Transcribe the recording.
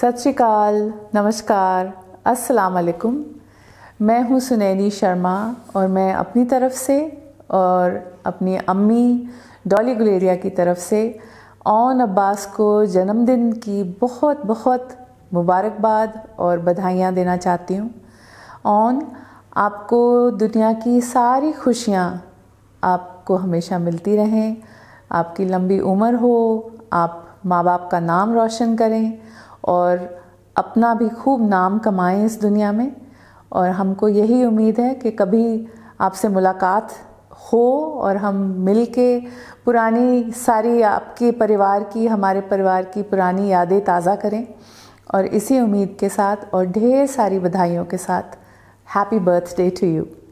सत श्रीकाल नमस्कार अस्सलाम वालेकुम मैं हूँ सुनैनी शर्मा और मैं अपनी तरफ से और अपनी अम्मी डॉली गुलेरिया की तरफ से ओन अब्बास को जन्मदिन की बहुत बहुत मुबारकबाद और बधाइयाँ देना चाहती हूँ ओन आपको दुनिया की सारी खुशियाँ आपको हमेशा मिलती रहें आपकी लंबी उम्र हो आप माँ बाप का नाम रोशन करें और अपना भी खूब नाम कमाएं इस दुनिया में और हमको यही उम्मीद है कि कभी आपसे मुलाकात हो और हम मिल के पुरानी सारी आपके परिवार की हमारे परिवार की पुरानी यादें ताज़ा करें और इसी उम्मीद के साथ और ढेर सारी बधाइयों के साथ हैप्पी बर्थडे टू यू